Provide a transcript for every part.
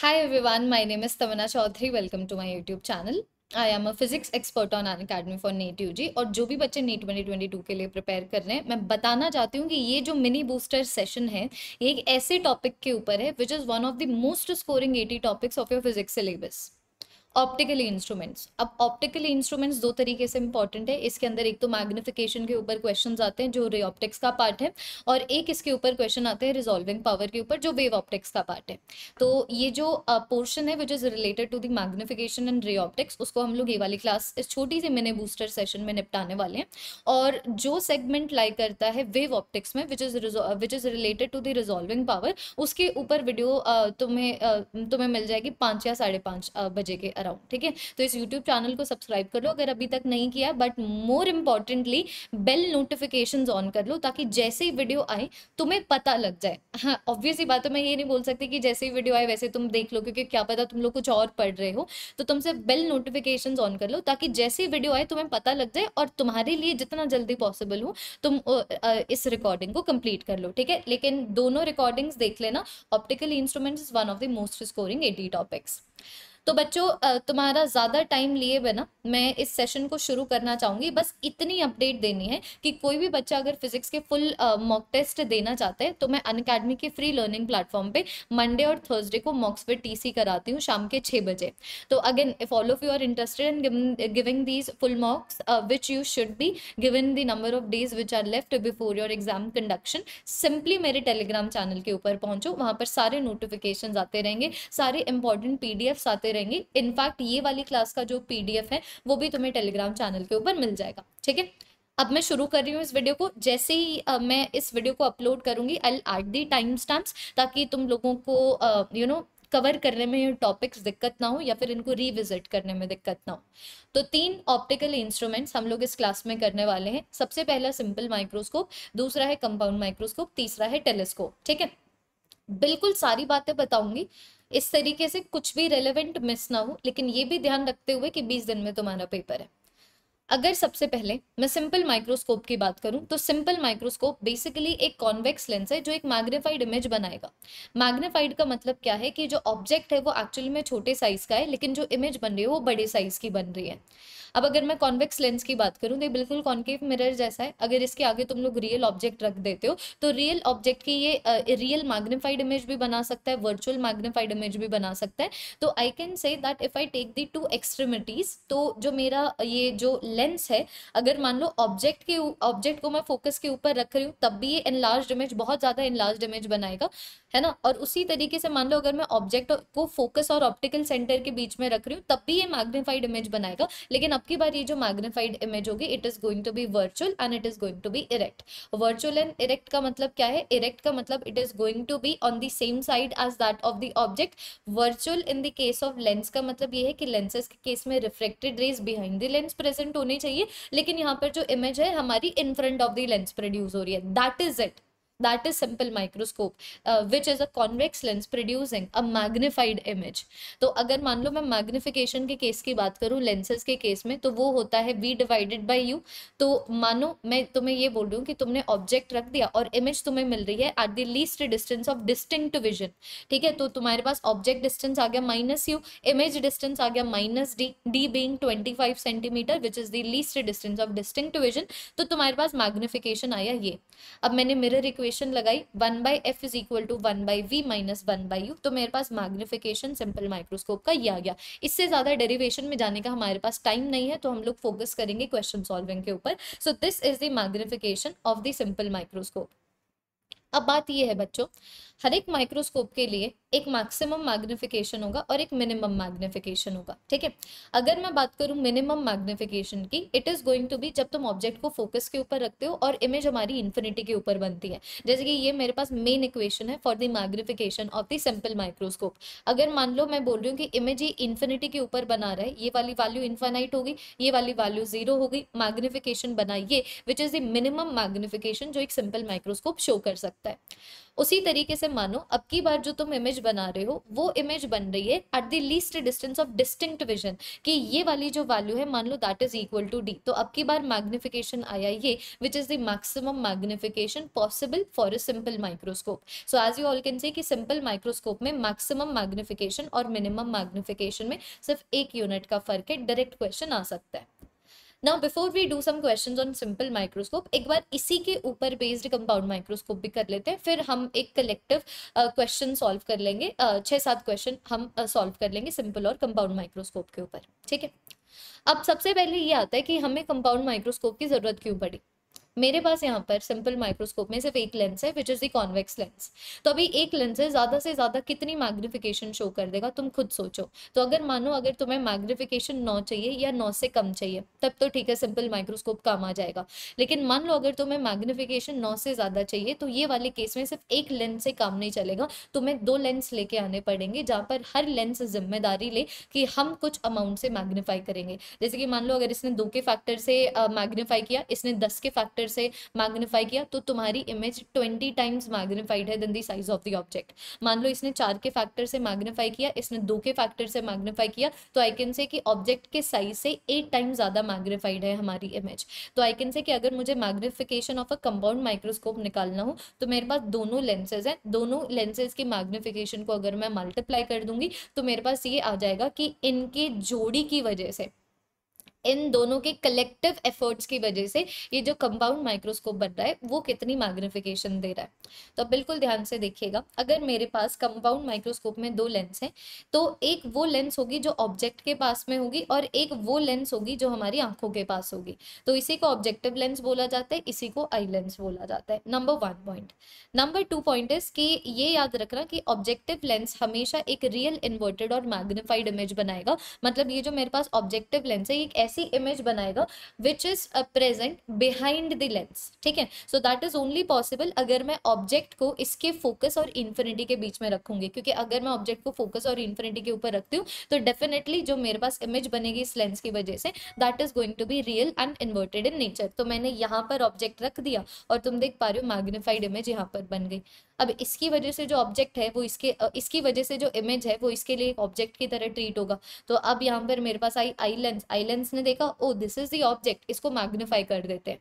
Hi everyone, my name is Tavana Chaudhary. Welcome to my YouTube channel. I am a physics expert on Unacademy for NEET U G और जो भी बच्चे net twenty twenty two के लिए prepare कर रहे हैं मैं बताना चाहती हूँ कि ये जो मिनी बूस्टर सेशन है ये एक ऐसे टॉपिक के ऊपर है which is one of the most scoring eighty topics of your physics syllabus optically instruments अब ऑप्टिकली इंस्ट्रूमेंट्स दो तरीके से इंपॉर्टेंट है इसके अंदर एक तो मैग्निफिकेशन के ऊपर क्वेश्चन आते हैं जो रे ऑप्टिक्स का पार्ट है और एक इसके ऊपर क्वेश्चन आते हैं रिजॉल्विंग पावर के ऊपर जो वेव ऑप्टिक्स का पार्ट है तो ये जो पोर्शन uh, है which is related to the magnification and ray optics उसको हम लोग ये वाली क्लास इस छोटी सी मिनी बूस्टर सेशन में निपटाने वाले हैं और जो सेगमेंट लाइक करता है वेव ऑप्टिक्स में which is which is related to the resolving power उसके ऊपर वीडियो uh, तुम्हें uh, तुम्हें मिल जाएगी पाँच या साढ़े पाँच बजे के रहा हूँ ठीक है तो इस यूट्यूब चैनल को सब्सक्राइब कर लो अगर अभी तक नहीं किया but more importantly bell notification on कर लो ताकि जैसे ही वीडियो आए तुम्हें पता लग जाए हाँ ऑब्वियसली बात तो मैं ये नहीं बोल सकती कि जैसे ही वीडियो आए वैसे तुम देख लो क्योंकि क्या पता तुम लोग कुछ और पढ़ रहे हो तो तुमसे बेल नोटिफिकेशन ऑन कर लो ताकि जैसे ही वीडियो आए तुम्हें पता लग जाए और तुम्हारे लिए जितना जल्दी पॉसिबल हो तुम इस रिकॉर्डिंग को कंप्लीट कर लो ठीक है लेकिन दोनों रिकॉर्डिंग्स देख लेना optical instruments one of the most scoring eighty topics तो बच्चों तुम्हारा ज़्यादा टाइम लिए बिना मैं इस सेशन को शुरू करना चाहूँगी बस इतनी अपडेट देनी है कि कोई भी बच्चा अगर फिजिक्स के फुल मॉक टेस्ट देना चाहता है तो मैं अन अकेडमी के फ्री लर्निंग प्लेटफॉर्म पे मंडे और थर्सडे को मॉक्स पे टीसी कराती हूँ शाम के छः बजे तो again if all of you are interested in giving these full mocks which you should be given the number of days which are left before your exam conduction simply मेरे Telegram channel के ऊपर पहुंचो वहाँ पर सारे notification आते रहेंगे सारे इंपॉर्टेंट पी आते रहेंगी इनफैक्ट ये वाली क्लास का जो पी है वो भी तुम्हें टेलीग्राम चैनल के ऊपर मिल जाएगा ठीक है अब मैं शुरू कर रही हूँ इस वीडियो को जैसे ही आ, मैं इस वीडियो को अपलोड करूंगी I add the time stamp ताकि तुम लोगों को यू नो कवर करने में टॉपिक्स दिक्कत ना हो या फिर इनको रिविजिट करने में दिक्कत ना हो तो तीन ऑप्टिकल इंस्ट्रूमेंट्स हम लोग इस क्लास में करने वाले हैं सबसे पहला सिंपल माइक्रोस्कोप दूसरा है कंपाउंड माइक्रोस्कोप तीसरा है टेलीस्कोप ठीक है बिल्कुल सारी बातें बताऊंगी इस तरीके से कुछ भी रेलिवेंट मिस ना हो लेकिन ये भी ध्यान रखते हुए कि बीस दिन में तुम्हारा पेपर है अगर सबसे पहले मैं सिंपल माइक्रोस्कोप की बात करूं तो सिंपल माइक्रोस्कोप बेसिकली एक कॉन्वेक्स लेंस है जो एक मैग्नीफाइड इमेज बनाएगा मैग्नीफाइड का मतलब क्या है कि जो ऑब्जेक्ट है वो एक्चुअली में छोटे साइज का है लेकिन जो इमेज बन रही है वो बड़े साइज की बन रही है अब अगर मैं कॉन्वेक्स लेंस की बात करूँ तो ये बिल्कुल कॉन्केव मिरर जैसा है अगर इसके आगे तुम लोग रियल ऑब्जेक्ट रख देते हो तो रियल ऑब्जेक्ट की ये रियल मैग्नीफाइड इमेज भी बना सकता है वर्चुअल मैग्नीफाइड इमेज भी बना सकता है तो I can say that if I take the two extremities तो जो मेरा ये जो लेंस है अगर मान लो ऑब्जेक्ट के ऑब्जेक्ट को मैं फोकस के ऊपर रख रही हूँ तब भी ये इनलार्ज इमेज बहुत ज़्यादा इनलार्ज इमेज बनाएगा है ना और उसी तरीके से मान लो अगर मैं ऑब्जेक्ट को फोकस और ऑप्टिकल सेंटर के बीच में रख रही हूँ तब भी ये मैग्नीफाइड इमेज बनाएगा लेकिन अब की बार ये जो मैग्नीफाइड इमेज होगी it is going to be virtual and it is going to be erect virtual and erect का मतलब क्या है इरेक्ट का मतलब it is going to be on the same side as that of the object virtual in the case of lens का मतलब ये है कि लेंसेज के केस में reflected rays behind the lens present होने चाहिए लेकिन यहाँ पर जो इमेज है हमारी in front of the lens produce हो रही है that is it that is simple microscope uh, which is a convex lens producing a magnified image तो अगर मान लो मैं मैग्निफिकेशन के केस की बात करूँ लेंसेज के केस में तो वो होता है वी डिवाइडेड बाय यू तो मानो मैं तुम्हें ये बोल रही हूँ कि तुमने ऑब्जेक्ट रख दिया और इमेज तुम्हें मिल रही है at the least distance of distinct vision ठीक है तो तुम्हारे पास ऑब्जेक्ट डिस्टेंस आ गया माइनस यू इमेज डिस्टेंस आ गया minus D D being twenty five centimetre which is the least distance of distinct vision तो तुम्हारे पास मैग्निफिकेशन आया ये अब मैंने मिरर इक्वे इक्वेशन लगाई one by f is equal to one by v minus one by u तो मेरे पास मैग्निफिकेशन सिंपल माइक्रोस्कोप का ये आ गया इससे ज़्यादा डेरिवेशन में जाने का हमारे पास टाइम नहीं है तो हम लोग फोकस करेंगे क्वेश्चन सॉल्विंग के ऊपर so this is the magnification of the simple microscope अब बात यह है बच्चों हर एक माइक्रोस्कोप के लिए एक मैक्सिमम मैग्निफिकेशन होगा और एक मिनिमम मैग्निफिकेशन होगा ठीक है अगर मैं बात करूँ मिनिमम मैग्निफिकेशन की it is going to be जब तुम ऑब्जेक्ट को फोकस के ऊपर रखते हो और इमेज हमारी इन्फिनिटी के ऊपर बनती है जैसे कि ये मेरे पास मेन इक्वेशन है for the magnification of the simple microscope अगर मान लो मैं बोल रही हूँ कि इमेज ये इन्फिनिटी के ऊपर बना रहा है ये वाली वैल्यू इन्फाइट होगी ये वाली वैल्यू जीरो होगी मैग्निफिकेशन बनाइए which is the minimum magnification जो एक सिंपल माइक्रोस्कोप शो कर सकता है उसी तरीके से से मानो अब की बार जो तुम इमेज बना रहे हो वो इमेज बन रही है at the least distance of distinct vision कि ये वाली जो वैल्यू है मान लो that is equal to D तो अब की बार मैग्निफिकेशन आया ये which is the maximum magnification possible for a simple microscope so as you all can say कि सिंपल माइक्रोस्कोप में मैक्सिमम मैग्निफिकेशन और मिनिमम मैग्निफिकेशन में सिर्फ एक यूनिट का फर्क है डायरेक्ट क्वेश्चन आ सकता है now before we do some question on simple microscope एक बार इसी के ऊपर बेस्ड कंपाउंड माइक्रोस्कोप भी कर लेते हैं फिर हम एक कलेक्टिव क्वेश्चन सॉल्व कर लेंगे uh, छः सात क्वेश्चन हम सॉल्व uh, कर लेंगे सिंपल और कंपाउंड माइक्रोस्कोप के ऊपर ठीक है अब सबसे पहले ये आता है कि हमें कंपाउंड माइक्रोस्कोप की ज़रूरत क्यों पड़ी मेरे पास यहाँ पर सिंपल माइक्रोस्कोप में सिर्फ एक लेंस है which is the convex lens तो अभी एक लेंस है ज़्यादा से ज़्यादा कितनी मैग्निफिकेशन शो कर देगा तुम खुद सोचो तो अगर मानो अगर तुम्हें मैग्निफिकेशन नौ चाहिए या नौ से कम चाहिए तब तो ठीक है सिंपल माइक्रोस्कोप काम आ जाएगा लेकिन मान लो अगर तुम्हें मैग्निफिकेशन नौ से ज़्यादा चाहिए तो ये वाले केस में सिर्फ एक लेंस से काम नहीं चलेगा तुम्हें दो लेंस लेके आने पड़ेंगे जहाँ पर हर लेंस जिम्मेदारी ले कि हम कुछ अमाउंट से मैग्निफाई करेंगे जैसे कि मान लो अगर इसने दो के फैक्टर से मैग्निफाई किया इसने दस के फैक्टर फिर से मैग्नीफाई किया तो तुम्हारी इमेज ट्वेंटी टाइम्स मैग्नीफाइड है then the size of the object मान लो इसने चार के फैक्टर से मैग्नीफाई किया इसने दो के फैक्टर से मैग्नीफाई किया तो आई कैन से कि ऑब्जेक्ट के साइज से एट टाइम ज़्यादा मैग्नीफाइड है हमारी इमेज तो आई कैन से कि अगर मुझे magnification of a compound microscope निकालना हो तो मेरे पास दोनों लेंसेज हैं दोनों लेंसेज की मैग्नीफिकेशन को अगर मैं मल्टीप्लाई कर दूंगी तो मेरे पास ये आ जाएगा कि इनके जोड़ी की वजह से इन दोनों के कलेक्टिव एफर्ट्स की वजह से ये जो कंपाउंड माइक्रोस्कोप बन रहा है वो कितनी मैग्निफिकेशन दे रहा है तो बिल्कुल ध्यान से देखिएगा अगर मेरे पास कंपाउंड माइक्रोस्कोप में दो लेंस हैं तो एक वो लेंस होगी जो ऑब्जेक्ट के पास में होगी और एक वो लेंस होगी जो हमारी आंखों के पास होगी तो इसी को ऑब्जेक्टिव लेंस बोला जाता है इसी को आई लेंस बोला जाता है number one point number two point is कि ये याद रखना कि ऑब्जेक्टिव लेंस हमेशा एक रियल इन्वर्टेड और मैग्निफाइड इमेज बनाएगा मतलब ये जो मेरे पास ऑब्जेक्टिव लेंस है एक ऐसी ऐसी इमेज बनाएगा which is present behind the lens ठीक है so that is only possible अगर मैं ऑब्जेक्ट को इसके फोकस और इन्फिनिटी के बीच में रखूंगी क्योंकि अगर मैं ऑब्जेक्ट को फोकस और इन्फिनिटी के ऊपर रखती हूँ तो डेफिनेटली जो मेरे पास इमेज बनेगी इस लेंस की वजह से that is going to be real and inverted in nature तो मैंने यहाँ पर ऑब्जेक्ट रख दिया और तुम देख पा रहे हो मैग्निफाइड इमेज यहाँ पर बन गई अब इसकी वजह से जो ऑब्जेक्ट है वो इसके इसकी वजह से जो इमेज है वो इसके लिए ऑब्जेक्ट की तरह ट्रीट होगा तो अब यहाँ पर मेरे पास आई आई लेंस आई लेंस ने देखा oh this is the object इसको मैग्नीफाई कर देते हैं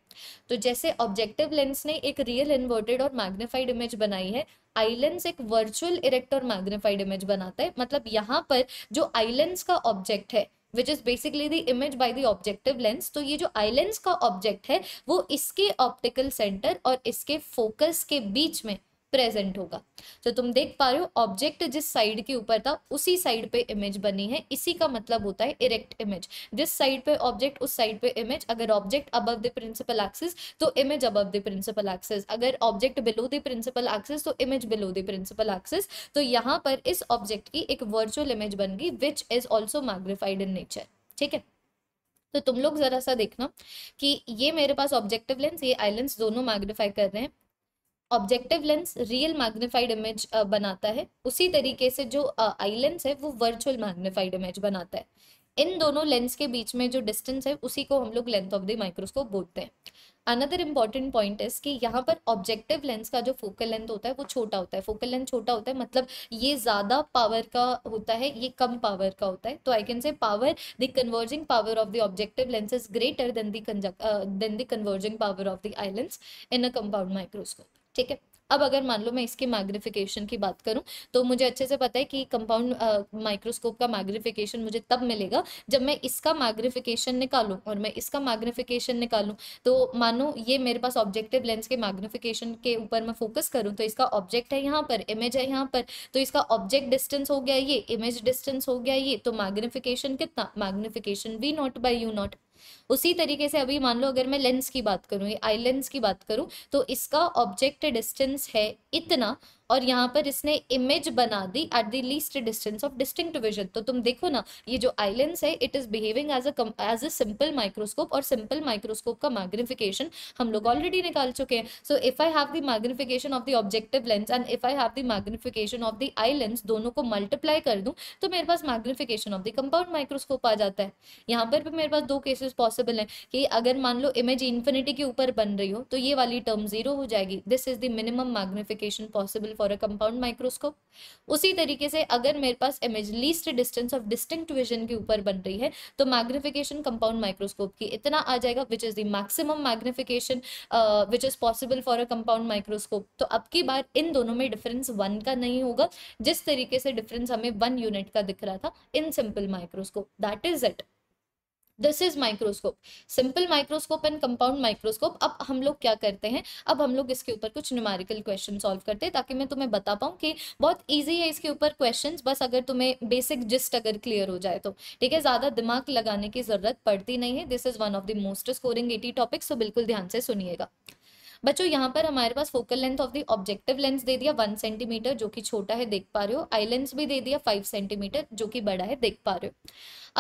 तो जैसे ऑब्जेक्टिव लेंस ने एक रियल इन्वर्टेड और मैग्नीफाइड इमेज बनाई है आईलेंस एक वर्चुअल इरेक्ट और मैग्नीफाइड इमेज बनाता है मतलब यहाँ पर जो आईलेंस का ऑब्जेक्ट है which is basically the image by the objective lens तो ये जो आई लेंस का ऑब्जेक्ट है वो इसके ऑप्टिकल सेंटर और इसके फोकस के बीच में प्रेजेंट होगा तो तुम देख पा रहे हो ऑब्जेक्ट जिस साइड के ऊपर था उसी साइड पे इमेज बनी है इसी का मतलब होता है इरेक्ट इमेज जिस साइड पे ऑब्जेक्ट उस साइड पे इमेज अगर object above the principal axis तो image above the principal axis अगर object below the principal axis तो image below the principal axis तो यहाँ पर इस ऑब्जेक्ट की एक वर्चुअल इमेज बन गई which is also magnified in nature ठीक है तो तुम लोग जरा सा देखना कि ये मेरे पास ऑब्जेक्टिव लेंस ये आई दोनों मैग्निफाई कर रहे हैं objective lens real magnified image बनाता है उसी तरीके से जो आई लेंस है वो वर्चुअल मैग्नीफाइड इमेज बनाता है इन दोनों लेंस के बीच में जो डिस्टेंस है उसी को हम लोग लेंथ ऑफ द माइक्रोस्कोप बोलते हैं अनदर इम्पॉर्टेंट पॉइंट इज कि यहाँ पर ऑब्जेक्टिव लेंस का जो फोकल लेंथ होता है वो छोटा होता है फोकल लेंथ छोटा होता है मतलब ये ज़्यादा पावर का होता है ये कम पावर का होता है तो I can say power the converging power of the objective lens is greater than than the converging power of the eye lens in a compound microscope ठीक है अब अगर मान लो मैं इसके मैग्निफिकेशन की बात करूं तो मुझे अच्छे से पता है कि कंपाउंड माइक्रोस्कोप का मैग्निफिकेशन मुझे तब मिलेगा जब मैं इसका मैग्निफिकेशन निकालूं और मैं इसका मैग्निफिकेशन निकालूं तो मानो ये मेरे पास ऑब्जेक्टिव लेंस के मैग्निफिकेशन के ऊपर मैं फोकस करूं तो इसका ऑब्जेक्ट है यहाँ पर इमेज है यहाँ पर तो इसका ऑब्जेक्ट डिस्टेंस हो गया ये इमेज डिस्टेंस हो गया ये तो मैग्निफिकेशन कितना magnification v not by you not उसी तरीके से अभी मान लो अगर मैं लेंस की बात करूँ आई लेंस की बात करूँ तो इसका ऑब्जेक्ट डिस्टेंस है इतना और यहाँ पर इसने इमेज बना दी at the least distance of distinct vision तो तुम देखो ना ये जो आइलैंड्स है it is behaving as a as a simple microscope और सिंपल माइक्रोस्कोप का मैग्निफिकेशन हम लोग ऑलरेडी निकाल चुके हैं so if I have the magnification of the objective lens and if I have the magnification of the eye lens दोनों को multiply कर दूँ तो मेरे पास magnification of the compound microscope आ जाता है यहाँ पर भी मेरे पास दो केसेस पॉसिबल हैं कि अगर मान लो इमेज इन्फिनिटी के ऊपर बन रही हो तो ये वाली टर्म जीरो हो जाएगी this is the minimum magnification possible for a compound microscope उसी तरीके से अगर मेरे पास image least distance of distinct vision के ऊपर बन रही है तो मैग्निफिकेशन कंपाउंड माइक्रोस्कोप की इतना आ जाएगा which is the maximum magnification which is possible for a compound microscope तो अब की बार इन दोनों में डिफरेंस वन का नहीं होगा जिस तरीके से डिफरेंस हमें वन यूनिट का दिख रहा था इन simple microscope that is it this is microscope simple microscope and compound microscope अब हम लोग क्या करते हैं अब हम लोग इसके ऊपर कुछ न्यूमेरिकल क्वेश्चन सॉल्व करते हैं ताकि मैं तुम्हें बता पाऊँ कि बहुत ईजी है इसके ऊपर क्वेश्चन बस अगर तुम्हें बेसिक जिस्ट अगर क्लियर हो जाए तो ठीक है ज़्यादा दिमाग लगाने की ज़रूरत पड़ती नहीं है this is one of the most scoring eighty topics तो बिल्कुल ध्यान से सुनिएगा बच्चों यहाँ पर हमारे पास focal length of the objective lens दे दिया वन सेंटीमीटर जो कि छोटा है देख पा रहे हो आई लेंस भी दे दिया फाइव सेंटीमीटर जो कि बड़ा है देख पा रहे हो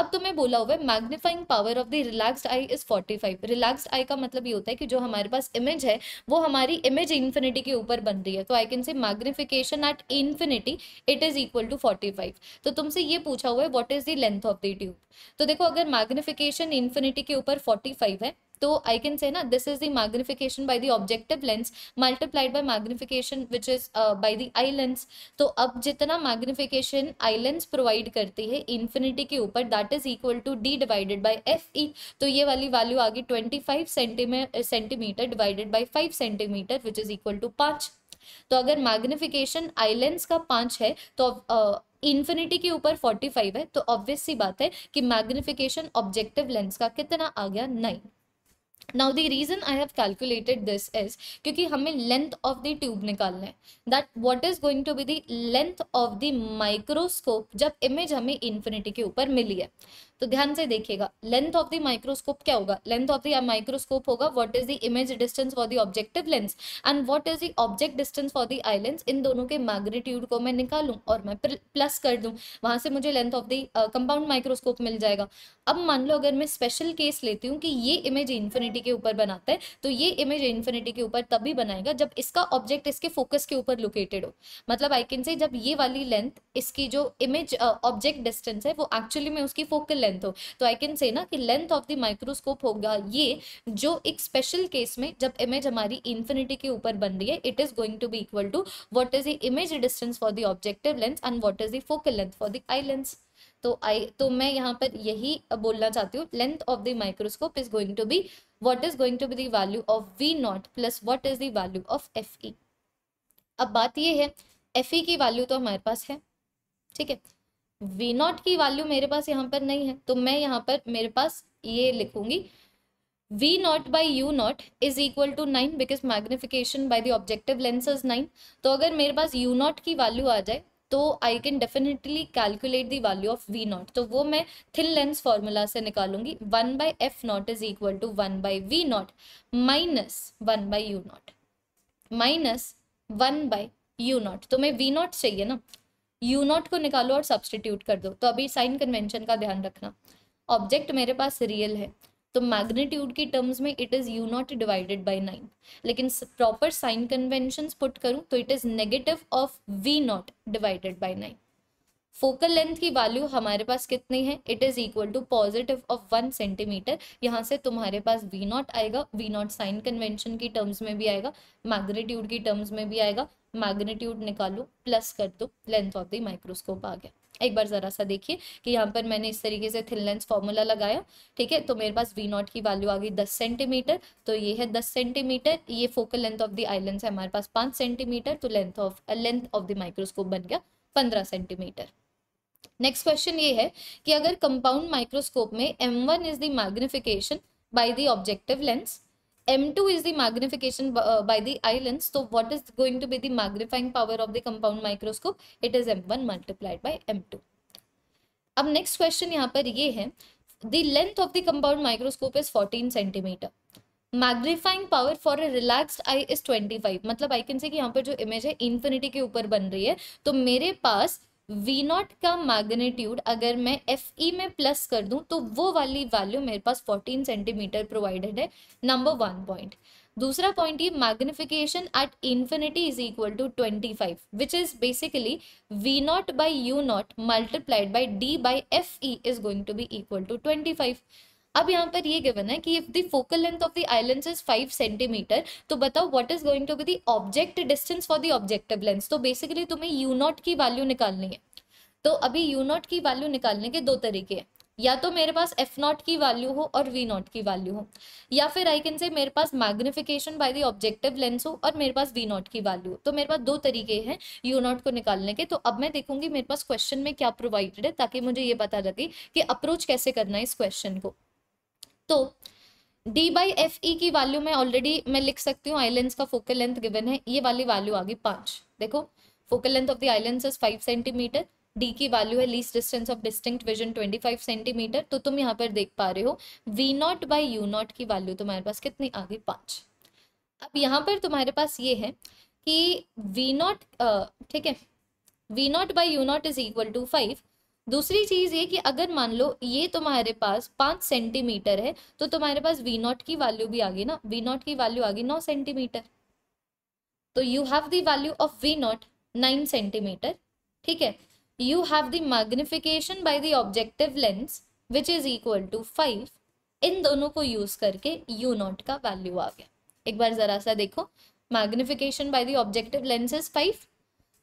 अब तुम्हें बोला हुआ है magnifying power of the relaxed eye is 45 relaxed eye का मतलब ये होता है कि जो हमारे पास इमेज है वो हमारी इमेज इन्फिनिटी के ऊपर बन रही है तो I can say magnification at infinity it is equal to 45 तो तुमसे ये पूछा हुआ है what is the length of the tube तो देखो अगर मैग्निफिकेशन इन्फिनिटी के ऊपर फोर्टी है तो आई कैन से ना this is the magnification by the objective lens multiplied by magnification which is by the eye lens तो अब जितना मैग्निफिकेशन आई लेंस प्रोवाइड करती है इन्फिनिटी के ऊपर that is equal to D divided by F e तो ये वाली वैल्यू आ गई ट्वेंटी फाइव सेंटीमे centimetre divided by five centimetre which is equal to पांच तो अगर मैग्निफिकेशन आई लेंस का पांच है तो uh, इन्फिनिटी के ऊपर फोर्टी फाइव है तो ऑब्वियस सी बात है कि मैग्निफिकेशन ऑब्जेक्टिव लेंस का कितना आ गया nine now the reason I have calculated this is क्योंकि हमें लेंथ ऑफ द ट्यूब निकालना है that what is going to be length of the microscope जब इमेज हमें इन्फिनिटी के ऊपर मिली है तो ध्यान से देखिएगा लेंथ ऑफ द माइक्रोस्कोप क्या होगा लेंथ ऑफ द माइक्रोस्कोप होगा what is the image distance for the objective lens and what is the object distance for the eye lens इन दोनों के मैग्नीट्यूड को मैं निकालूं और मैं प्लस कर दूं वहां से मुझे length of the compound microscope मिल जाएगा अब मान लो अगर मैं स्पेशल केस लेती हूँ कि ये इमेज इन्फिनिटी के ऊपर बनाता है तो ये इमेज इन्फिनिटी के ऊपर तभी बनाएगा जब इसका ऑब्जेक्ट इसके फोकस के ऊपर लोकेटेड हो मतलब आई कैन से जब ये वाली लेंथ इसकी जो इमेज ऑब्जेक्ट डिस्टेंस है वो एक्चुअली में उसकी फोकल लेंथ हो तो आई कैन से ना कि लेंथ ऑफ द माइक्रोस्कोप होगा ये जो एक स्पेशल केस में जब इमेज हमारी इन्फिनिटी के ऊपर बन रही है it is going to be equal to what is the image distance for the objective length and what is the focal length for the eye lens तो आई तो मैं यहाँ पर यही बोलना चाहती हूँ length of the microscope is going to be what is going to be the value of V not plus what is the value of F E अब बात ये है एफ ई e की वैल्यू तो हमारे पास है ठीक है वी नॉट की वैल्यू मेरे पास यहाँ पर नहीं है तो मैं यहाँ पर मेरे पास ये लिखूंगी v not by you not is equal to nine because magnification by the objective lens is nine तो अगर मेरे पास u नॉट की वैल्यू आ जाए तो I can definitely calculate the value of V not तो वो मैं थिन लेंस फॉर्मूला से निकालूंगी one by F not is equal to one by V not minus one by you not minus one by you not तो मैं we not चाहिए ना you not को निकालो और सब्सटीट्यूट कर दो तो अभी साइन कन्वेंशन का ध्यान रखना ऑब्जेक्ट मेरे पास रियल है तो मैग्नीट्यूड की टर्म्स में it is U not divided by nine लेकिन प्रॉपर साइन कन्वेंशन पुट करूँ तो it is negative of V not divided by nine focal length की वैल्यू हमारे पास कितनी है it is equal to positive of one centimetre यहाँ से तुम्हारे पास वी नॉट आएगा वी नॉट साइन कन्वेंशन की टर्म्स में भी आएगा मैग्नीट्यूड की टर्म्स में भी आएगा मैग्नीट्यूड निकालो प्लस कर दो लेंथ ऑफ द माइक्रोस्कोप आ गया एक बार ज़रा सा देखिए कि यहाँ पर मैंने इस तरीके से थिन लेंस फॉर्मूला लगाया ठीक है तो मेरे पास वी नॉट की वैल्यू आ गई दस सेंटीमीटर तो ये है दस सेंटीमीटर ये focal length of the eye lens है हमारे पास पाँच सेंटीमीटर तो length of length of the microscope बन गया पंद्रह सेंटीमीटर नेक्स्ट क्वेश्चन ये है कि अगर कंपाउंड माइक्रोस्कोप में M one is the magnification by the objective lens m2 is the magnification by the islands so what is going to be the magnifying power of the compound microscope it is m1 multiplied by m2 अब next question यहाँ पर ये है the length of the compound microscope is 14 centimetre magnifying power for a relaxed eye is 25 मतलब I can say कि यहाँ पर जो इमेज है इन्फिनिटी के ऊपर बन रही है तो मेरे पास वी नॉट का मैग्नीट्यूड अगर मैं एफ ई में प्लस कर दूं तो वो वाली वैल्यू मेरे पास 14 सेंटीमीटर प्रोवाइडेड है नंबर वन पॉइंट दूसरा पॉइंट ये magnification at infinity is equal to twenty five which is basically V not by you not multiplied by D by F E is going to be equal to twenty five अब यहाँ पर ये given है कि if the focal length of the eye lens is five centimetre तो बताओ what is going to be the object distance for the objective lens तो basically तुम्हें यू नॉट की वैल्यू निकालनी है तो अभी यू नॉट की वैल्यू निकालने के दो तरीके हैं या तो मेरे पास एफ नॉट की वैल्यू हो और वी नॉट की वैल्यू हो या फिर आई कैन से मेरे पास magnification by the objective lens हो और मेरे पास वी नॉट की वैल्यू हो तो मेरे पास दो तरीके हैं यू नॉट को निकालने के तो अब मैं देखूंगी मेरे पास क्वेश्चन में क्या प्रोवाइडेड है ताकि मुझे ये पता लगे कि अप्रोच कैसे करना है इस क्वेश्चन को तो डी बाई एफ ई की वैल्यू में ऑलरेडी मैं लिख सकती हूँ आईलैंड का फोकल लेंथ गिवन है ये वाली वैल्यू आ गई पाँच देखो focal length of the eye lens is five centimetre D की वैल्यू है least distance of distinct vision five centimetre तो तुम यहाँ पर देख पा रहे हो V not by you not की वैल्यू तुम्हारे पास कितनी आ गई पाँच अब यहाँ पर तुम्हारे पास ये है कि वी नॉट ठीक है V not by you not is equal to five दूसरी चीज़ ये कि अगर मान लो ये तुम्हारे पास पाँच सेंटीमीटर है तो तुम्हारे पास वी नॉट की वैल्यू भी आ गई ना वी नॉट की वैल्यू आ गई नौ सेंटीमीटर तो you have the value of V not nine centimetre ठीक है you have the magnification by the objective lens which is equal to five इन दोनों को यूज करके यू नॉट का वैल्यू आ गया एक बार जरा सा देखो magnification by the objective lens is five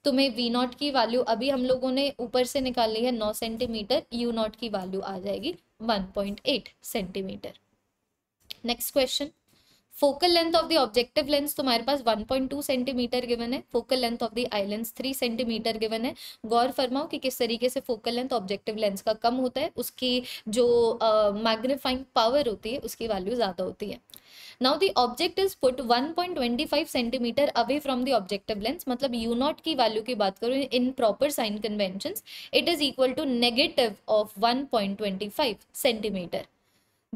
तुम्हें वी नॉट की वैल्यू अभी हम लोगों ने ऊपर से निकाली है नौ सेंटीमीटर यू नॉट की वैल्यू आ जाएगी one point eight centimetre next question focal length of the objective lens तुम्हारे पास 1.2 सेंटीमीटर गिवन है focal length of the eye lens 3 centimetre given है गौर फरमाओ कि किस तरीके से फोकल लेंथ ऑब्जेक्टिव लेंस का कम होता है उसकी जो मैग्नीफाइंग uh, पावर होती है उसकी वैल्यू ज़्यादा होती है now the object is put 1.25 centimetre away from the objective lens मतलब यू नॉट की वैल्यू की बात करूँ in proper sign convention it is equal to negative of 1.25 centimetre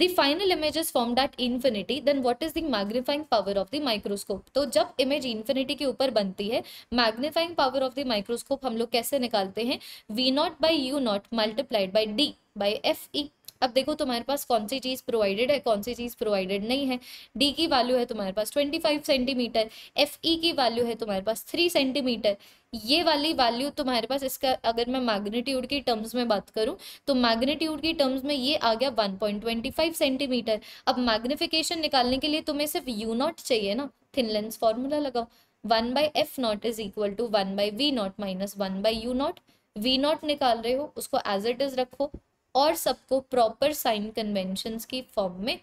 The final image is formed at infinity. Then what is the magnifying power of the microscope? तो जब image infinity के ऊपर बनती है magnifying power of the microscope हम लोग कैसे निकालते हैं V not by you not multiplied by D by F E अब देखो तुम्हारे पास कौन सी चीज़ प्रोवाइडेड है कौन सी चीज़ प्रोवाइडेड नहीं है डी की वैल्यू है तुम्हारे पास twenty five centimetre F E की वैल्यू है तुम्हारे पास थ्री सेंटीमीटर ये वाली वैल्यू तुम्हारे पास इसका अगर मैं मैग्नीट्यूड की टर्म्स में बात करूं तो मैग्नीट्यूड की टर्म्स में ये आ गया 1.25 सेंटीमीटर अब मैग्निफिकेशन निकालने के लिए तुम्हें सिर्फ यू नॉट चाहिए ना थिन लेंस फॉर्मूला लगाओ one by F not is equal to one by V not minus one by you not V not निकाल रहे हो उसको एज इट इज रखो और सबको प्रॉपर साइन कन्वेंशंस की फॉर्म में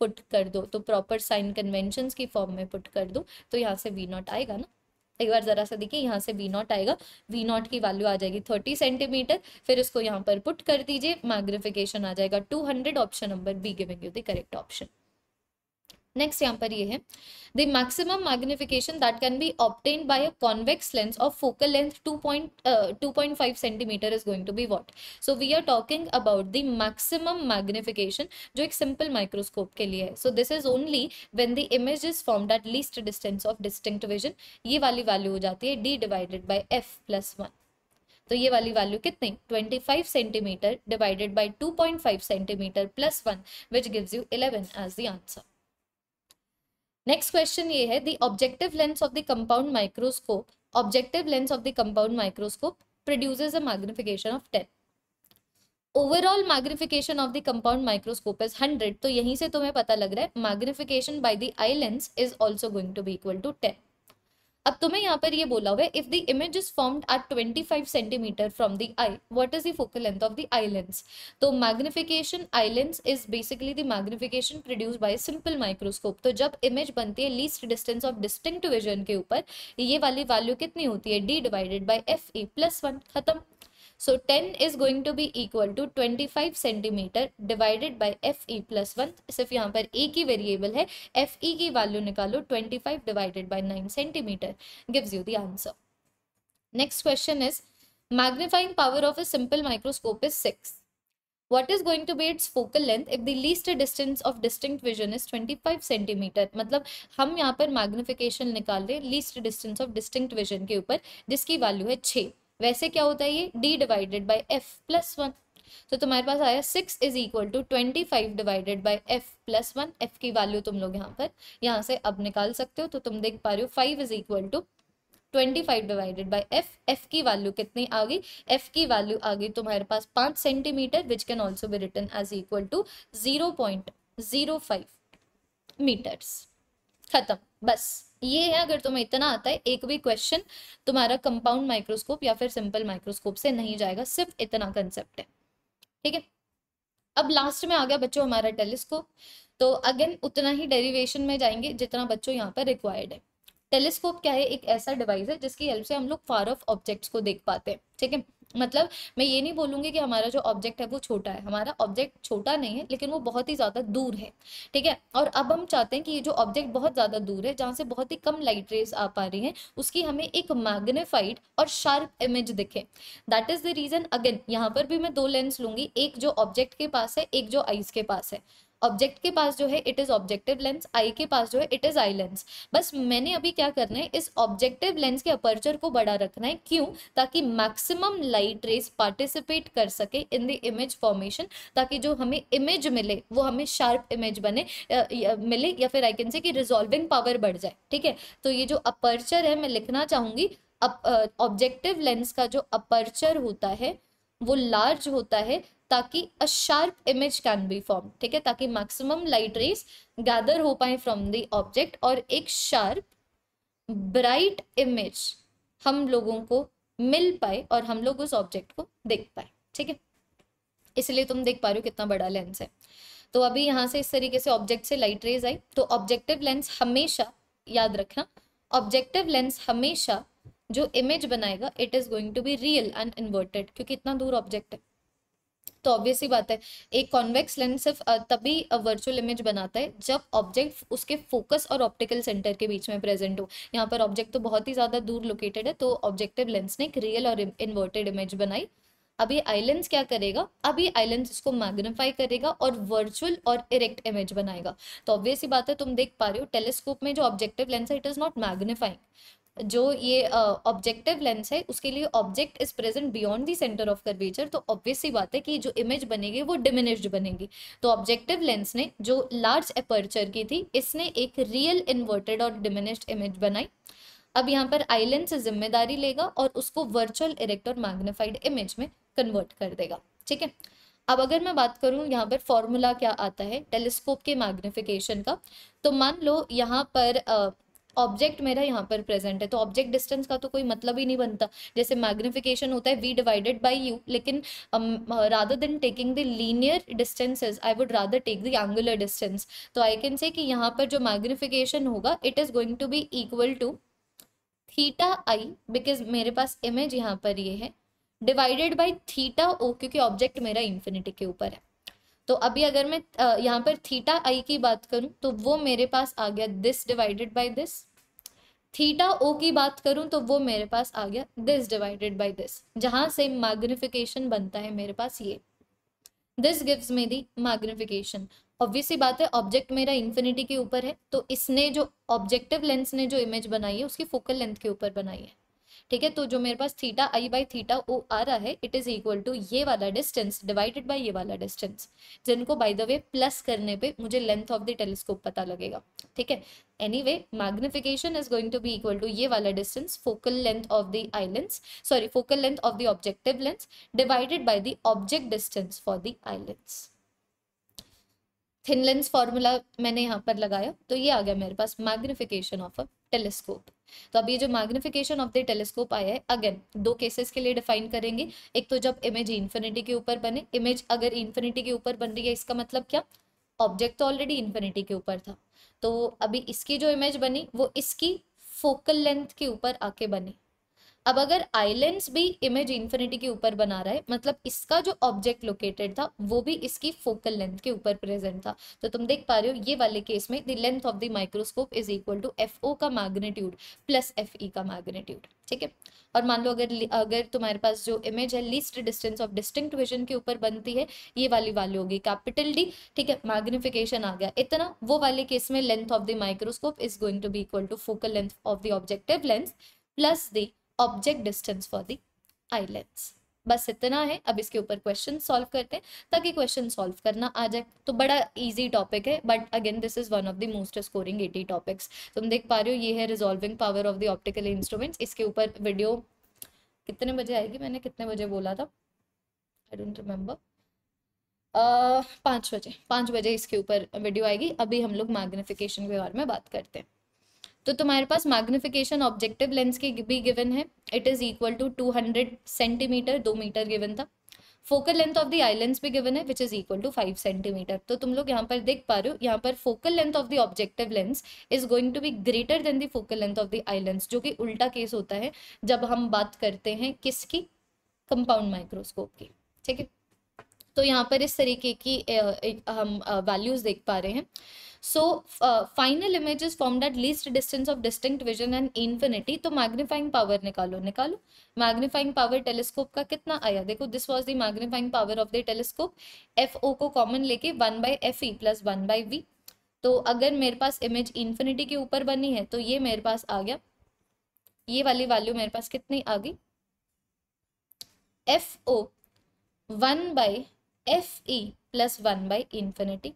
पुट कर दो तो प्रॉपर साइन कन्वेंशंस की फॉर्म में पुट कर दो तो यहाँ से वी नॉट आएगा ना एक बार ज़रा सा देखिए यहाँ से वी नॉट आएगा वी नॉट की वैल्यू आ जाएगी थर्टी सेंटीमीटर फिर इसको यहाँ पर पुट कर दीजिए मैग्रिफिकेशन आ जाएगा two hundred option number B giving you the correct option next यहाँ पर ये है the maximum magnification that can be obtained by a convex lens of focal length 2.5 centimetre is going to be what so we are talking about the maximum magnification जो एक simple microscope के लिए है so this is only when the image is form at least distance of distinct vision ये वाली value हो जाती है D divided by F plus one तो ये वाली वैल्यू कितनी 25 centimetre divided by 2.5 centimetre plus one which gives you 11 as the answer next question ये है the objective lens of the compound microscope objective lens of the compound microscope produce a magnification of ten overall magnification of the compound microscope is hundred तो यहीं से तुम्हें पता लग रहा है magnification by the eye lens is also going to be equal to ten अब तुम्हें यहाँ पर ये बोला हुआ है if the image is formed at five centimetre from the eye what is the focal length of the eye lens तो magnification eye lens is basically the magnification produce by simple microscope तो जब image बनती है least distance of distinct vision के ऊपर ये वाली value कितनी होती है D divided by F A plus one खत्म So 10 is going to be equal to 25 centimetre divided by F E plus one सिर्फ यहाँ पर ए e की वेरिएबल है एफ ई की वैल्यू निकालो 25 divided by nine centimetre gives you the answer next question is magnifying power of a simple microscope is six what is going to be its focal length if the least distance of distinct vision is 25 centimetre मतलब हम यहाँ पर magnification निकाल रहे least distance of distinct vision के ऊपर जिसकी value है छः वैसे क्या होता है ये D divided by F plus one तो तुम्हारे पास आया six is equal to twenty five divided by F plus one F की वैल्यू तुम लोग यहाँ पर यहाँ से अब निकाल सकते हो तो तुम देख पा रहे हो five is equal to twenty five divided by F F की वैल्यू कितनी आ गई एफ की वैल्यू आ गई तुम्हारे पास पाँच centimetre which can also be written as equal to zero point zero five metres खत्म बस ये है अगर तुम्हें इतना आता है एक भी क्वेश्चन तुम्हारा कंपाउंड माइक्रोस्कोप या फिर सिंपल माइक्रोस्कोप से नहीं जाएगा सिर्फ इतना कंसेप्ट है ठीक है अब लास्ट में आ गया बच्चों हमारा टेलीस्कोप तो अगेन उतना ही डेरिवेशन में जाएंगे जितना बच्चों यहाँ पर रिक्वायर्ड है टेलीस्कोप क्या है एक ऐसा डिवाइस है जिसकी हेल्प से हम लोग फार ऑफ ऑब्जेक्ट्स को देख पाते हैं ठीक है मतलब मैं ये नहीं बोलूंगी कि हमारा जो ऑब्जेक्ट है वो छोटा है हमारा ऑब्जेक्ट छोटा नहीं है लेकिन वो बहुत ही ज़्यादा दूर है ठीक है और अब हम चाहते हैं कि ये जो ऑब्जेक्ट बहुत ज़्यादा दूर है जहाँ से बहुत ही कम लाइट रेस आ पा रही है उसकी हमें एक मैग्नेफाइड और शार्प इमेज दिखे that is the reason again यहाँ पर भी मैं दो लेंस लूंगी एक जो ऑब्जेक्ट के पास है एक जो आइज के पास है ऑब्जेक्ट के पास जो है it is objective lens eye के पास जो है इट इज़ आई लेंस बस मैंने अभी क्या करना है इस ऑब्जेक्टिव लेंस के अपर्चर को बड़ा रखना है क्यों ताकि मैक्सिमम लाइट रेस पार्टिसिपेट कर सके इन द इमेज फॉर्मेशन ताकि जो हमें इमेज मिले वो हमें शार्प इमेज बने या, या, मिले या फिर आई कैन से कि पावर बढ़ जाए ठीक है तो ये जो अपर्चर है मैं लिखना चाहूंगी ऑब्जेक्टिव लेंस का जो अपर्चर होता है वो लार्ज होता है ताकि a sharp image can be form ठीक है ताकि मैक्सिमम लाइट रेस गैदर हो पाए फ्रॉम द ऑब्जेक्ट और एक शार्प ब्राइट इमेज हम लोगों को मिल पाए और हम लोग उस ऑब्जेक्ट को देख पाए ठीक है इसलिए तुम देख पा रहे हो कितना बड़ा लेंस है तो अभी यहाँ से इस तरीके से ऑब्जेक्ट से लाइट रेज आई तो ऑब्जेक्टिव लेंस हमेशा याद रखना ऑब्जेक्टिव लेंस हमेशा जो इमेज बनाएगा it is going to be real and inverted क्योंकि इतना दूर ऑब्जेक्ट है तो ऑब्वियस ही बात है एक कॉन्वेक्स लेंस सिर्फ तभी वर्चुअल इमेज बनाता है जब ऑब्जेक्ट उसके फोकस और ऑप्टिकल सेंटर के बीच में प्रेजेंट हो यहाँ पर ऑब्जेक्ट तो बहुत ही ज़्यादा दूर लोकेटेड है तो ऑब्जेक्टिव लेंस ने एक रियल और इन्वर्टेड इमेज बनाई अब ये आइलैंड्स क्या करेगा अब ये आइलैंड्स इसको मैग्नीफाई करेगा और वर्चुअल और इरेक्ट इमेज बनाएगा तो ऑब्वियस ही बात है तुम देख पा रहे हो टेलीस्कोप में जो ऑब्जेक्टिव लेंस है इट इज़ नॉट मैग्नीफाइंग जो ये ऑब्जेक्टिव लेंस है उसके लिए object is present beyond the centre of curvature तो ऑब्वियस सी बात है कि जो इमेज बनेगी वो डिमिनिश्ड बनेगी तो ऑब्जेक्टिव लेंस ने जो लार्ज अपर्चर की थी इसने एक रियल इन्वर्टेड और डिमिनिश्ड इमेज बनाई अब यहाँ पर आई लेंस जिम्मेदारी लेगा और उसको वर्चुअल इरेक्ट और मैग्नीफाइड इमेज में कन्वर्ट कर देगा ठीक है अब अगर मैं बात करूँ यहाँ पर फॉर्मूला क्या आता है टेलीस्कोप के मैग्निफिकेशन का तो मान लो यहाँ पर ऑब्जेक्ट मेरा यहाँ पर प्रेजेंट है तो ऑब्जेक्ट डिस्टेंस का तो कोई मतलब ही नहीं बनता जैसे मैग्निफिकेशन होता है वी डिवाइडेड बाई यू लेकिन rather than taking the linear distances I would rather take the angular distance तो आई कैन से कि यहाँ पर जो मैग्निफिकेशन होगा it is going to be equal to theta i because मेरे पास image यहाँ पर ये है डिवाइडेड बाई थीटा ओ क्योंकि ऑब्जेक्ट मेरा इन्फिनिटी के ऊपर है तो अभी अगर मैं uh, यहाँ पर थीटा आई की बात करूँ तो वो मेरे पास आ गया this divided by this theta o की बात करूं तो वो मेरे पास आ गया दिस डिवाइडेड बाय दिस जहां से मैग्निफिकेशन बनता है मेरे पास ये this gives me the magnification obviously बात है ऑब्जेक्ट मेरा इन्फिनिटी के ऊपर है तो इसने जो ऑब्जेक्टिव लेंस ने जो इमेज बनाई है उसकी फोकल लेंथ के ऊपर बनाई है ठीक है तो जो मेरे पास थीटा आई बाई थीटा वो आ रहा है इट इज़ इक्वल टू ये वाला डिस्टेंस डिवाइडेड बाई ये वाला डिस्टेंस जिनको बाय द वे प्लस करने पे मुझे लेंथ ऑफ द टेलीस्कोप पता लगेगा ठीक है anyway magnification is going to be equal to ये वाला distance focal length of the eye lens sorry focal length of the objective lens divided by the object distance for the eye lens thin lens formula मैंने यहाँ पर लगाया तो ये आ गया मेरे पास मैग्निफिकेशन ऑफ अ टेलीस्कोप तो अब ये जो मैग्निफिकेशन ऑफ द टेलीस्कोप आया है अगेन दो केसेस के लिए डिफाइन करेंगे एक तो जब इमेज इन्फिनिटी के ऊपर बने इमेज अगर इन्फिनिटी के ऊपर बन रही है इसका मतलब क्या ऑब्जेक्ट तो ऑलरेडी इन्फिनिटी के ऊपर था तो अभी इसकी जो इमेज बनी वो इसकी फोकल लेंथ के ऊपर आके बनी अब अगर आइलैंड्स भी इमेज इन्फिनिटी के ऊपर बना रहा है मतलब इसका जो ऑब्जेक्ट लोकेटेड था वो भी इसकी फोकल लेंथ के ऊपर प्रेजेंट था तो तुम देख पा रहे हो ये वाले केस में the length of the microscope is equal to f o का मैग्नीट्यूड प्लस एफ ई का मैग्नीट्यूड ठीक है और मान लो अगर अगर तुम्हारे पास जो इमेज है least distance of distinct vision के ऊपर बनती है ये वाली वाली होगी कैपिटल डी ठीक है मैग्निफिकेशन आ गया इतना वो वाले केस में length of the microscope is going to be equal to focal length of the objective lens plus the object distance for the eye lens बस इतना है अब इसके ऊपर क्वेश्चन सॉल्व करते हैं ताकि क्वेश्चन सॉल्व करना आ जाए तो बड़ा इजी टॉपिक है but again this is one of the most scoring eighty topics तुम देख पा रहे हो ये है resolving power of the optical instruments इसके ऊपर वीडियो कितने बजे आएगी मैंने कितने बजे बोला था आई डोंट रिमेम्बर पाँच बजे पाँच बजे इसके ऊपर वीडियो आएगी अभी हम लोग मैग्निफिकेशन के बारे में बात करते हैं तो तुम्हारे पास मैग्निफिकेशन ऑब्जेक्टिव लेंस के भी गिवन है it is equal to two hundred centimetre दो मीटर गिवन था focal length of the eye lens भी गिवन है which is equal to five centimetre तो तुम लोग यहाँ पर देख पा रहे हो यहाँ पर focal length of the objective lens is going to be greater than the focal length of the eye lens जो कि उल्टा केस होता है जब हम बात करते हैं किसकी कंपाउंड माइक्रोस्कोप की ठीक है तो यहाँ पर इस तरीके की हम वैल्यूज देख पा रहे हैं so final image is form at least distance of distinct vision and infinity तो मैग्नीफाइंग पावर निकालो निकालो मैग्नीफाइंग पावर टेलीस्कोप का कितना आया देखो this was the magnifying power of the telescope f o को कॉमन लेके one by F E plus one by v तो अगर मेरे पास इमेज इन्फिनिटी के ऊपर बनी है तो ये मेरे पास आ गया ये वाली वैल्यू मेरे पास कितनी आ गई f o one by F E plus one by infinity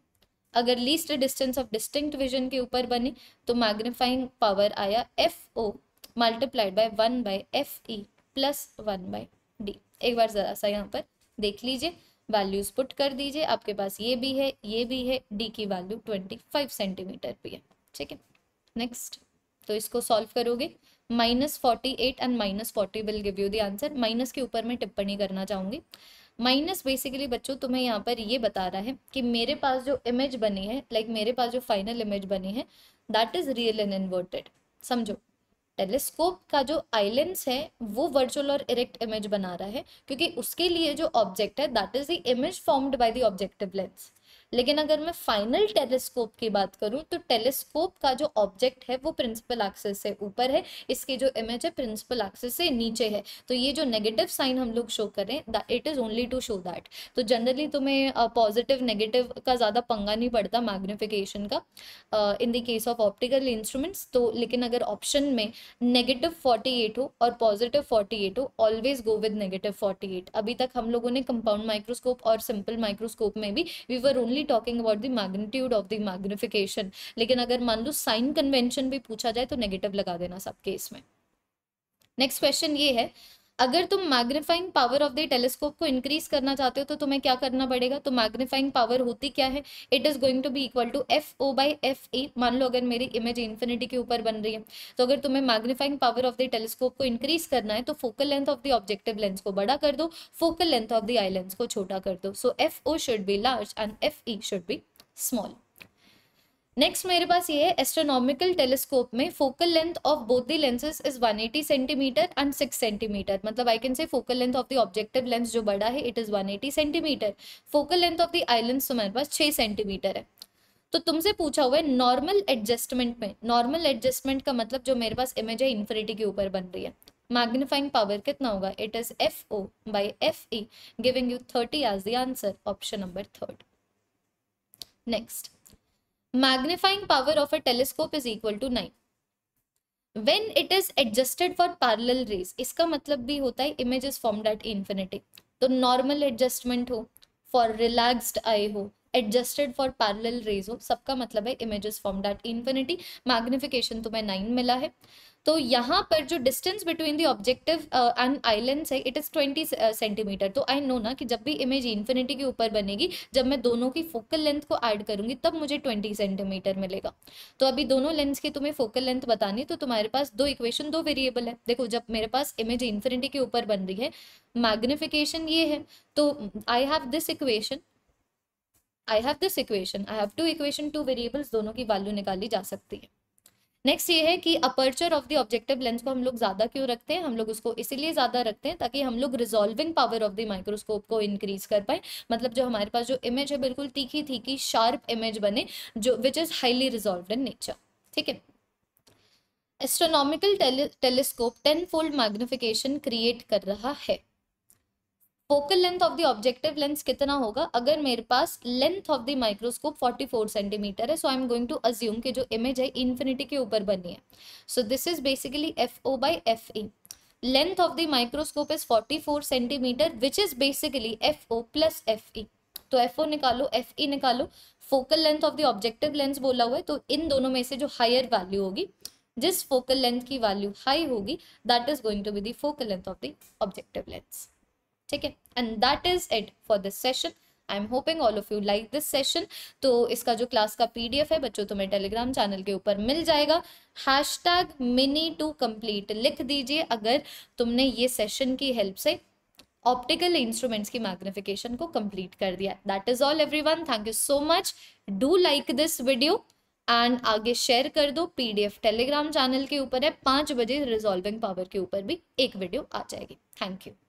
अगर least distance of distinct vision के ऊपर बने तो मैग्नीफाइंग पावर आया f o multiplied by one by F E plus one by d एक बार ज़रा सा यहाँ पर देख लीजिए वैल्यूज पुट कर दीजिए आपके पास ये भी है ये भी है डी की वैल्यू ट्वेंटी फाइव सेंटीमीटर पे है ठीक है नेक्स्ट तो इसको सॉल्व करोगे minus forty eight and minus forty will give you the answer minus के ऊपर मैं टिप्पणी करना चाहूंगी माइनस बेसिकली बच्चों तुम्हें यहाँ पर ये बता रहा है कि मेरे पास जो इमेज बनी है लाइक like मेरे पास जो फाइनल इमेज बनी है that is real and inverted समझो टेलीस्कोप का जो आइलेंस है वो वर्चुअल और इरेक्ट इमेज बना रहा है क्योंकि उसके लिए जो ऑब्जेक्ट है that is the image formed by the objective lens लेकिन अगर मैं फाइनल टेलीस्कोप की बात करूँ तो टेलीस्कोप का जो ऑब्जेक्ट है वो प्रिंसिपल एक्सेस से ऊपर है इसकी जो इमेज है प्रिंसिपल एक्सेस से नीचे है तो ये जो नेगेटिव साइन हम लोग शो करें it is only to show that तो जनरली तुम्हें पॉजिटिव नेगेटिव का ज़्यादा पंगा नहीं पड़ता मैग्निफिकेशन का in the case of optical instruments तो लेकिन अगर ऑप्शन में नेगेटिव फोर्टी एट हो और पॉजिटिव फोर्टी एट हो always go with negative forty eight अभी तक हम लोगों ने कंपाउंड माइक्रोस्कोप और सिंपल माइक्रोस्कोप में भी we were only only talking about the magnitude of the magnification लेकिन अगर मान लो साइन कन्वेंशन भी पूछा जाए तो नेगेटिव लगा देना सब केस में नेक्स्ट क्वेश्चन ये है अगर तुम magnifying power of the telescope को इंक्रीज करना चाहते हो तो तुम्हें क्या करना पड़ेगा तो मैग्नीफाइंग पावर होती क्या है it is going to be equal to f o by F a मान लो अगर मेरी इमेज इन्फिनिटी के ऊपर बन रही है तो अगर तुम्हें magnifying power of the telescope को इंक्रीज करना है तो focal length of the objective lens को बड़ा कर दो focal length of the eye lens को छोटा कर दो so f o should be large and f e should be small next मेरे पास ये है एस्ट्रोनॉमिकल टेलीस्कोप में focal length of both the lenses is 180 centimetre and 6 centimetre मतलब आई कैन से focal length of the objective lens जो बड़ा है it is 180 centimetre focal length of the eye lens तो मेरे पास 6 सेंटीमीटर है तो तुमसे पूछा हुआ है नॉर्मल एडजस्टमेंट में नॉर्मल एडजस्टमेंट का मतलब जो मेरे पास इमेज है इन्फिनिटी के ऊपर बन रही है मैग्नीफाइंग पावर कितना होगा it is f o by F e giving you thirty as the answer option number third next magnifying power of a telescope is equal to 9 when it is adjusted for parallel rays इसका मतलब भी होता है images formed at infinity तो normal adjustment हो for relaxed eye हो adjusted for parallel rays हो सबका मतलब है images form at infinity magnification तुम्हें नाइन मिला है तो यहाँ पर जो distance between the objective and eye lens है इट इज़ ट्वेंटी सेंटीमीटर तो आई नो ना कि जब भी इमेज इन्फिनिटी के ऊपर बनेगी जब मैं दोनों की फोकल लेंथ को ऐड करूंगी तब मुझे ट्वेंटी सेंटीमीटर मिलेगा तो अभी दोनों लेंस की तुम्हें फोकल लेंथ बतानी तो तुम्हारे पास दो इक्वेशन दो वेरिएबल है देखो जब मेरे पास इमेज इन्फिनिटी के ऊपर बन रही है मैग्निफिकेशन ये है तो I have this equation I have this equation I have two equation two variables दोनों की वैल्यू निकाली जा सकती है नेक्स्ट ये है कि aperture of the objective lens को हम लोग ज़्यादा क्यों रखते हैं हम लोग उसको इसीलिए ज़्यादा रखते हैं ताकि हम लोग resolving power of the microscope को इंक्रीज कर पाए मतलब जो हमारे पास जो इमेज है बिल्कुल तीखी तीखी शार्प इमेज बने जो which is highly resolve in nature ठीक है astronomical telescope ten fold magnification create कर रहा है focal length of the objective lens कितना होगा अगर मेरे पास length of the microscope 44 centimetre है so I am going to assume कि जो इमेज है इन्फिनिटी के ऊपर बनी है so this is basically f o by F e length of the microscope is 44 centimetre which is basically f o plus f e तो f o निकालो f ई e निकालो focal length of the objective lens बोला हुआ है तो इन दोनों में से जो हायर वैल्यू होगी जिस फोकल लेंथ की वैल्यू हाई होगी that is going to be the focal length of the objective lens ठीक है and that is it for this session I am hoping all of you like this session तो इसका जो class का PDF है बच्चों तुम्हें टेलीग्राम चैनल के ऊपर मिल जाएगा hashtag mini to complete लिख दीजिए अगर तुमने ये सेशन की हेल्प से ऑप्टिकल इंस्ट्रूमेंट्स की मैग्निफिकेशन को कंप्लीट कर दिया that is all everyone thank you so much do like this video and आगे शेयर कर दो P D F Telegram channel के ऊपर है पाँच बजे रिजॉल्विंग पावर के ऊपर भी एक वीडियो आ जाएगी थैंक यू